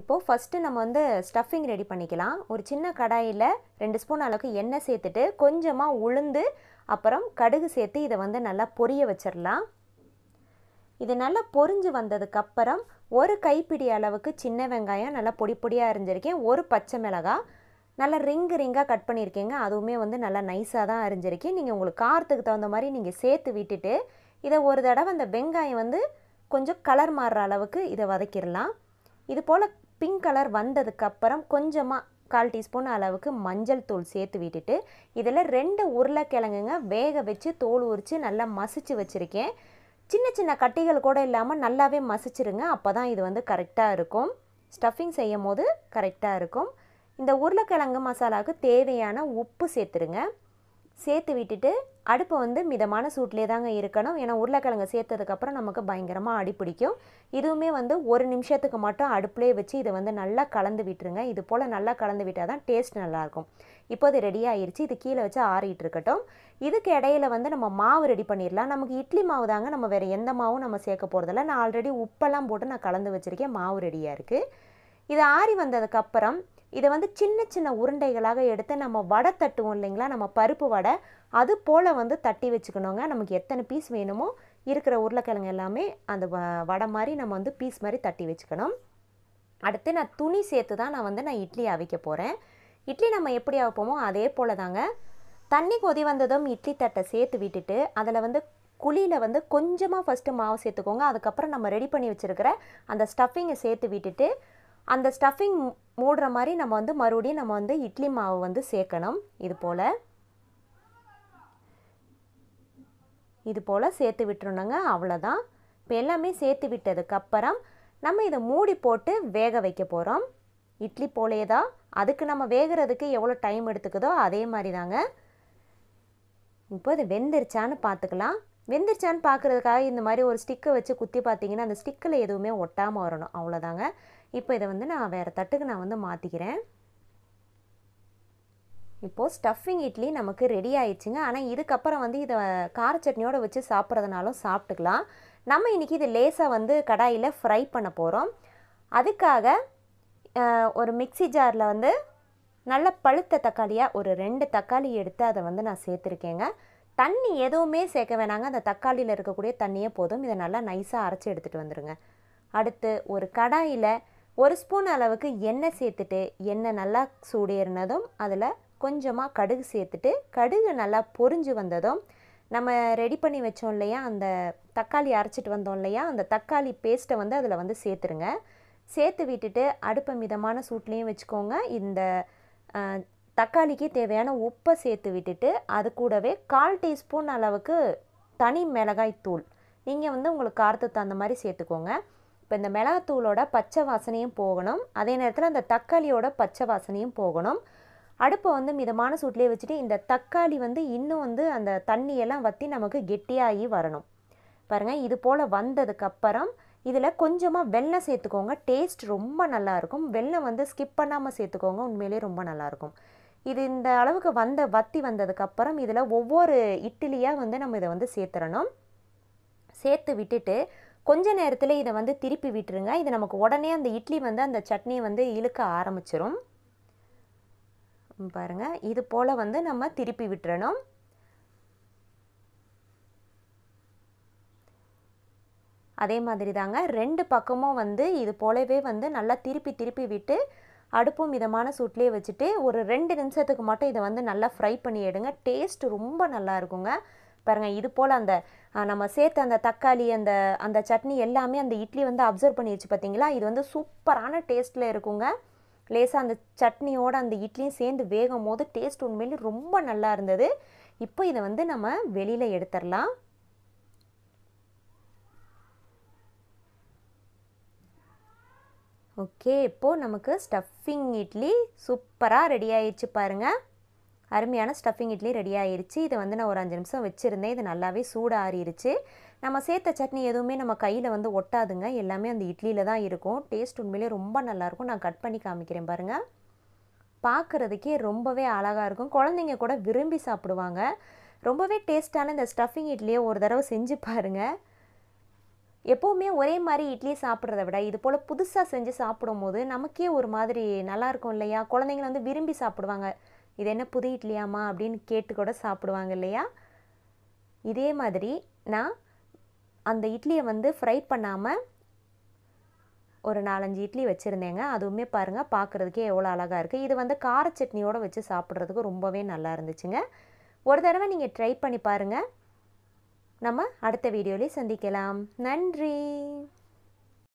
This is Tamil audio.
இப்போது ஃபஸ்ட்டு நம்ம வந்து ஸ்டஃபிங் ரெடி பண்ணிக்கலாம் ஒரு சின்ன கடாயில் ரெண்டு ஸ்பூன் அளவுக்கு எண்ணெய் சேர்த்துட்டு கொஞ்சமாக உளுந்து அப்புறம் கடுகு சேர்த்து இதை வந்து நல்லா பொரிய வச்சிடலாம் இது நல்லா பொரிஞ்சு வந்ததுக்கப்புறம் ஒரு கைப்பிடி அளவுக்கு சின்ன வெங்காயம் நல்லா பொடி பொடியாக அரிஞ்சிருக்கேன் ஒரு பச்சை மிளகாய் நல்லா ரிங்கு ரிங்காக கட் பண்ணியிருக்கீங்க அதுவுமே வந்து நல்லா நைஸாக தான் அரிஞ்சிருக்கேன் நீங்கள் உங்களுக்கு காரத்துக்கு தகுந்த மாதிரி நீங்கள் சேர்த்து விட்டுட்டு இதை ஒரு தடவை அந்த வெங்காயம் வந்து கொஞ்சம் கலர் மாறுற அளவுக்கு இதை வதக்கிடலாம் இது போல் பிங்க் கலர் வந்ததுக்கப்புறம் கொஞ்சமாக கால் டீஸ்பூன் அளவுக்கு மஞ்சள் தூள் சேர்த்து விட்டுட்டு இதில் ரெண்டு உருளைக்கிழங்குங்க வேக வச்சு தோல் உரித்து நல்லா மசிச்சு வச்சுருக்கேன் சின்ன சின்ன கட்டிகள் கூட இல்லாமல் நல்லாவே மசிச்சிருங்க அப்போ தான் இது வந்து கரெக்டாக இருக்கும் ஸ்டஃபிங் செய்யும் போது கரெக்டாக இருக்கும் இந்த உருளைக்கிழங்கு மசாலாவுக்கு தேவையான உப்பு சேர்த்துருங்க சேர்த்து விட்டுட்டு அடுப்பை வந்து மிதமான சூட்லேயே தாங்க இருக்கணும் ஏன்னா உருளைக்கிழங்கு சேர்த்ததுக்கப்புறம் நமக்கு பயங்கரமாக அடி பிடிக்கும் இதுவுமே வந்து ஒரு நிமிஷத்துக்கு மட்டும் அடுப்புலேயே வச்சு இதை வந்து நல்லா கலந்து விட்டுருங்க இது போல் நல்லா கலந்து விட்டால் தான் டேஸ்ட் நல்லாயிருக்கும் இப்போ இது ரெடி ஆயிடுச்சு இது கீழே வச்சு ஆறிட்டு இருக்கட்டும் இதுக்கு இடையில வந்து நம்ம மாவு ரெடி பண்ணிடலாம் நமக்கு இட்லி மாவு தாங்க நம்ம வேறு எந்த மாவும் நம்ம சேர்க்க போகிறதில்ல நான் ஆல்ரெடி உப்பெல்லாம் போட்டு நான் கலந்து வச்சுருக்கேன் மாவு ரெடியாக இருக்குது இது ஆறி வந்ததுக்கப்புறம் இதை வந்து சின்ன சின்ன உருண்டைகளாக எடுத்து நம்ம வடை தட்டுவோம் இல்லைங்களா நம்ம பருப்பு வடை அது போல் வந்து தட்டி வச்சுக்கணுங்க நமக்கு எத்தனை பீஸ் வேணுமோ இருக்கிற உருளைக்கிழங்கு எல்லாமே அந்த வடை மாதிரி நம்ம வந்து பீஸ் மாதிரி தட்டி வச்சுக்கணும் அடுத்து நான் துணி சேர்த்து தான் நான் வந்து நான் இட்லி அவிக்க போகிறேன் இட்லி நம்ம எப்படி அவைப்போமோ அதே போல் தாங்க தண்ணி கொதி வந்ததும் இட்லி தட்டை சேர்த்து விட்டுட்டு அதில் வந்து குழியில் வந்து கொஞ்சமாக ஃபஸ்ட்டு மாவு சேர்த்துக்கோங்க அதுக்கப்புறம் நம்ம ரெடி பண்ணி வச்சுருக்கிற அந்த ஸ்டஃபிங்கை சேர்த்து விட்டுட்டு அந்த ஸ்டஃபிங் மூடுற மாதிரி நம்ம வந்து மறுபடியும் நம்ம வந்து இட்லி மாவு வந்து சேர்க்கணும் இது போல் இது போல் சேர்த்து விட்டுருணுங்க அவ்வளோதான் இப்போ எல்லாமே சேர்த்து விட்டதுக்கப்புறம் நம்ம இதை மூடி போட்டு வேக வைக்க போகிறோம் இட்லி போலே தான் அதுக்கு நம்ம வேகிறதுக்கு எவ்வளோ டைம் எடுத்துக்குதோ அதே மாதிரி தாங்க இப்போ இது வெந்துருச்சான்னு பார்த்துக்கலாம் வெந்துருச்சான்னு பார்க்குறதுக்காக இந்த மாதிரி ஒரு ஸ்டிக்கை வச்சு குத்தி பார்த்தீங்கன்னா அந்த ஸ்டிக்கில் எதுவுமே ஒட்டாமல் வரணும் அவ்வளோதாங்க இப்போ இதை வந்து நான் வேறு தட்டுக்கு நான் வந்து மாற்றிக்கிறேன் இப்போது ஸ்டஃபிங் இட்லி நமக்கு ரெடி ஆயிடுச்சுங்க ஆனால் இதுக்கப்புறம் வந்து இதை கார சட்னியோடு வச்சு சாப்பிட்றதுனாலும் சாப்பிட்டுக்கலாம் நம்ம இன்றைக்கி இது லேசாக வந்து கடாயில் ஃப்ரை பண்ண போகிறோம் அதுக்காக ஒரு மிக்சி ஜாரில் வந்து நல்ல பழுத்த தக்காளியாக ஒரு ரெண்டு தக்காளி எடுத்து அதை வந்து நான் சேர்த்துருக்கேங்க தண்ணி எதுவுமே சேர்க்க வேணாங்க அந்த தக்காளியில் இருக்கக்கூடிய தண்ணியே போதும் இதை நல்லா நைஸாக அரைச்சி எடுத்துகிட்டு வந்துடுங்க அடுத்து ஒரு கடாயில் ஒரு ஸ்பூன் அளவுக்கு எண்ணெய் சேர்த்துட்டு எண்ணெய் நல்லா சூடேறினதும் அதில் கொஞ்சமாக கடுகு சேர்த்துட்டு கடுகு நல்லா பொறிஞ்சு வந்ததும் நம்ம ரெடி பண்ணி வச்சோம் இல்லையா அந்த தக்காளி அரைச்சிட்டு வந்தோம் இல்லையா அந்த தக்காளி பேஸ்ட்டை வந்து அதில் வந்து சேர்த்துருங்க சேர்த்து விட்டுட்டு அடுப்பை மிதமான சூட்லேயும் வச்சுக்கோங்க இந்த தக்காளிக்கு தேவையான உப்பை சேர்த்து விட்டுட்டு அது கூடவே கால் டீஸ்பூன் அளவுக்கு தனி மிளகாய் தூள் நீங்கள் வந்து உங்களுக்கு காரத்துக்கு தகுந்த மாதிரி சேர்த்துக்கோங்க இப்போ இந்த மிளகாத்தூளோட பச்சை வாசனையும் போகணும் அதே நேரத்தில் அந்த தக்காளியோட பச்சை வாசனையும் போகணும் அடுப்பை வந்து மிதமான சூட்லேயே வச்சுட்டு இந்த தக்காளி வந்து இன்னும் வந்து அந்த தண்ணியெல்லாம் வற்றி நமக்கு கெட்டியாகி வரணும் பாருங்கள் இது போல் வந்ததுக்கப்புறம் இதில் கொஞ்சமாக வெள்ளம் சேர்த்துக்கோங்க டேஸ்ட் ரொம்ப நல்லாயிருக்கும் வெள்ளம் வந்து ஸ்கிப் பண்ணாமல் சேர்த்துக்கோங்க உண்மையிலே ரொம்ப நல்லாயிருக்கும் இது இந்த அளவுக்கு வந்த வத்தி வந்ததுக்கப்புறம் இதில் ஒவ்வொரு இட்லியாக வந்து நம்ம இதை வந்து சேர்த்துறணும் சேர்த்து விட்டுட்டு கொஞ்ச நேரத்தில் இதை வந்து திருப்பி விட்டுருங்க இது நமக்கு உடனே அந்த இட்லி வந்து அந்த சட்னியை வந்து இழுக்க ஆரம்பிச்சிரும் பாருங்கள் இது போல் வந்து நம்ம திருப்பி விட்டுறணும் அதே மாதிரி தாங்க ரெண்டு பக்கமும் வந்து இது போலவே வந்து நல்லா திருப்பி திருப்பி விட்டு அடுப்பும் மிதமான சூட்லேயே வச்சுட்டு ஒரு ரெண்டு நிமிஷத்துக்கு மட்டும் இதை வந்து நல்லா ஃப்ரை பண்ணி எடுங்க டேஸ்ட் ரொம்ப நல்லா இருக்குங்க பாருங்கள் இது போல் அந்த நம்ம சேர்த்த அந்த தக்காளி அந்த அந்த சட்னி எல்லாமே அந்த இட்லி வந்து அப்சர்வ் பண்ணி வச்சு பார்த்தீங்களா இது வந்து சூப்பரான டேஸ்ட்டில் இருக்குங்க லேசாக அந்த சட்னியோட அந்த இட்லியும் சேர்ந்து வேகும் போது டேஸ்ட் உண்மையிலே ரொம்ப நல்லா இருந்தது இப்போ இதை வந்து நம்ம வெளியில் எடுத்துடலாம் ஓகே இப்போது நமக்கு ஸ்டஃபிங் இட்லி சூப்பராக ரெடி ஆயிடுச்சு பாருங்கள் அருமையான ஸ்டஃபிங் இட்லி ரெடி ஆயிடுச்சு இதை வந்து நான் ஒரு அஞ்சு நிமிஷம் வச்சுருந்தேன் இது நல்லாவே சூடாறிடுச்சு நம்ம சேர்த்த சட்னி எதுவுமே நம்ம கையில் வந்து ஒட்டாதுங்க எல்லாமே அந்த இட்லியில் தான் இருக்கும் டேஸ்ட் உண்மையிலே ரொம்ப நல்லாயிருக்கும் நான் கட் பண்ணி காமிக்கிறேன் பாருங்கள் பார்க்குறதுக்கே ரொம்பவே அழகாக இருக்கும் குழந்தைங்க கூட விரும்பி சாப்பிடுவாங்க ரொம்பவே டேஸ்ட்டான இந்த ஸ்டஃபிங் இட்லியை ஒரு தடவை செஞ்சு பாருங்கள் எப்போவுமே ஒரே மாதிரி இட்லி சாப்பிட்றத விட இது போல் புதுசாக செஞ்சு சாப்பிடும் போது நமக்கே ஒரு மாதிரி நல்லாயிருக்கும் இல்லையா குழந்தைங்கள வந்து விரும்பி சாப்பிடுவாங்க இது என்ன புது இட்லியாமா அப்படின்னு கேட்டு கூட சாப்பிடுவாங்க இல்லையா இதே மாதிரி நான் அந்த இட்லியை வந்து ஃப்ரை பண்ணாமல் ஒரு நாலஞ்சு இட்லி வச்சுருந்தேங்க அதுவுமே பாருங்கள் பார்க்குறதுக்கே எவ்வளோ அழகாக இருக்குது இது வந்து கார சட்னியோடு வச்சு சாப்பிட்றதுக்கு ரொம்பவே நல்லா இருந்துச்சுங்க ஒரு தடவை நீங்கள் ட்ரை பண்ணி பாருங்கள் நம்ம அடுத்த வீடியோவில் சந்திக்கலாம் நன்றி